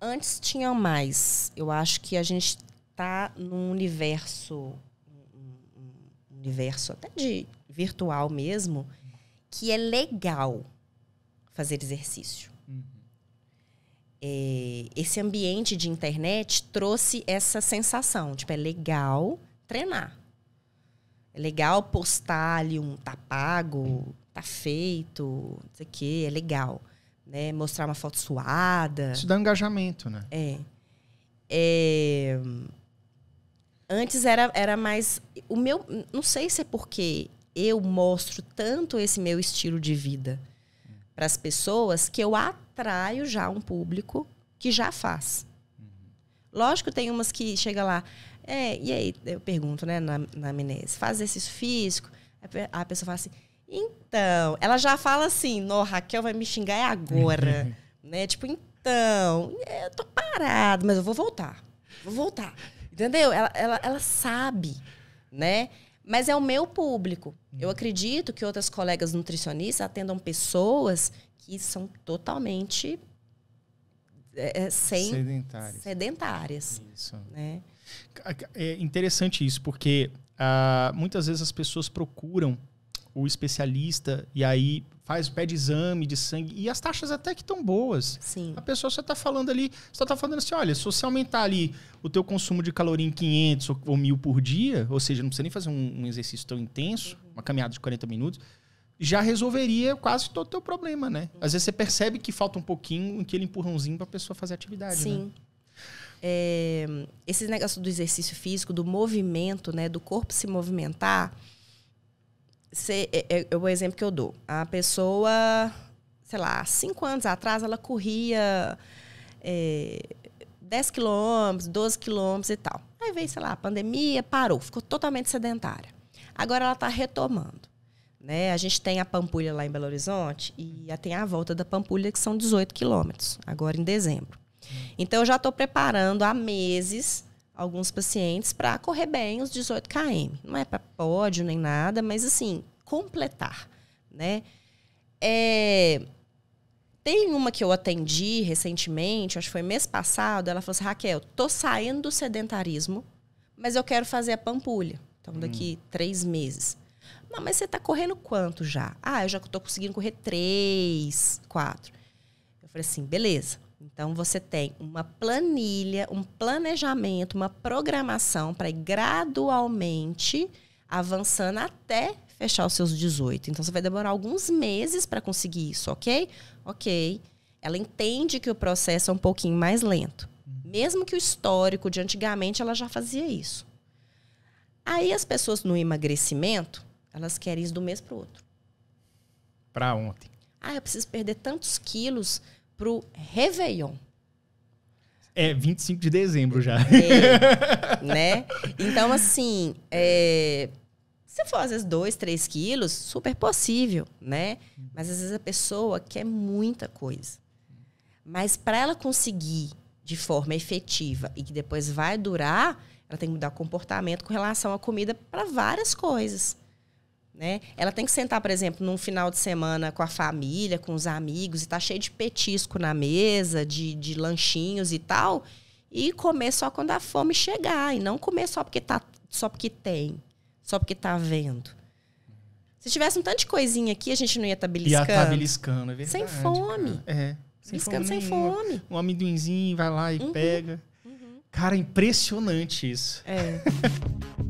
Antes tinha mais. Eu acho que a gente está num universo, um universo até de virtual mesmo, que é legal fazer exercício. Uhum. É, esse ambiente de internet trouxe essa sensação, tipo, é legal treinar. É legal postar ali um tá pago, tá feito, não sei o quê, é legal né? Mostrar uma foto suada. Isso dá engajamento, né? É. é. Antes era, era mais. O meu. Não sei se é porque eu mostro tanto esse meu estilo de vida para as pessoas que eu atraio já um público que já faz. Uhum. Lógico, tem umas que chega lá. É, e aí, eu pergunto, né, na, na amnese, faz exercício físico? A pessoa fala assim, então, ela já fala assim, no, Raquel vai me xingar é agora. né? Tipo, então, é, eu tô parado, mas eu vou voltar. Vou voltar. Entendeu? Ela, ela, ela sabe, né? Mas é o meu público. Eu uhum. acredito que outras colegas nutricionistas atendam pessoas que são totalmente é, é sem, sedentárias. sedentárias isso. Né? É, é interessante isso, porque ah, muitas vezes as pessoas procuram o especialista e aí faz pede exame de sangue e as taxas até que estão boas. Sim. A pessoa só está falando ali, só está falando assim, olha, se você aumentar ali o teu consumo de caloria em 500 ou, ou 1000 por dia, ou seja, não precisa nem fazer um, um exercício tão intenso, uhum. uma caminhada de 40 minutos, já resolveria quase todo o teu problema, né? Uhum. Às vezes você percebe que falta um pouquinho, aquele empurrãozinho para a pessoa fazer atividade, né? Sim. Né? É, esse negócio do exercício físico, do movimento, né, do corpo se movimentar, se, eu é, é, é o exemplo que eu dou. A pessoa, sei lá, cinco anos atrás, ela corria é, 10 quilômetros, 12 quilômetros e tal. Aí veio, sei lá, a pandemia, parou, ficou totalmente sedentária. Agora ela está retomando. Né? A gente tem a Pampulha lá em Belo Horizonte e tem a volta da Pampulha, que são 18 quilômetros, agora em dezembro. Então, eu já estou preparando há meses alguns pacientes para correr bem os 18 km. Não é para pódio nem nada, mas assim, completar, né? É... Tem uma que eu atendi recentemente, acho que foi mês passado, ela falou assim, Raquel, tô saindo do sedentarismo, mas eu quero fazer a pampulha. Então, daqui hum. três meses. Não, mas você tá correndo quanto já? Ah, eu já tô conseguindo correr três, quatro. Eu falei assim, beleza. Então você tem uma planilha, um planejamento, uma programação para ir gradualmente avançando até fechar os seus 18. Então você vai demorar alguns meses para conseguir isso, ok? Ok. Ela entende que o processo é um pouquinho mais lento. Mesmo que o histórico de antigamente ela já fazia isso. Aí as pessoas no emagrecimento, elas querem isso do mês para o outro. Para ontem. Ah, eu preciso perder tantos quilos pro Réveillon. É 25 de dezembro já. É, né? Então, assim, é, se for às vezes 2, 3 quilos, super possível, né? Mas às vezes a pessoa quer muita coisa. Mas para ela conseguir de forma efetiva e que depois vai durar, ela tem que mudar o comportamento com relação à comida para várias coisas. Né? Ela tem que sentar, por exemplo, num final de semana com a família, com os amigos, e tá cheio de petisco na mesa, de, de lanchinhos e tal, e comer só quando a fome chegar, e não comer só porque, tá, só porque tem, só porque tá vendo. Se tivesse um tanto de coisinha aqui, a gente não ia estar tá, tá beliscando. Ia estar tá beliscando, é verdade. Sem fome. É. Sem beliscando fome sem Um amendoinzinho, vai lá e uhum. pega. Uhum. Cara, é impressionante isso. É.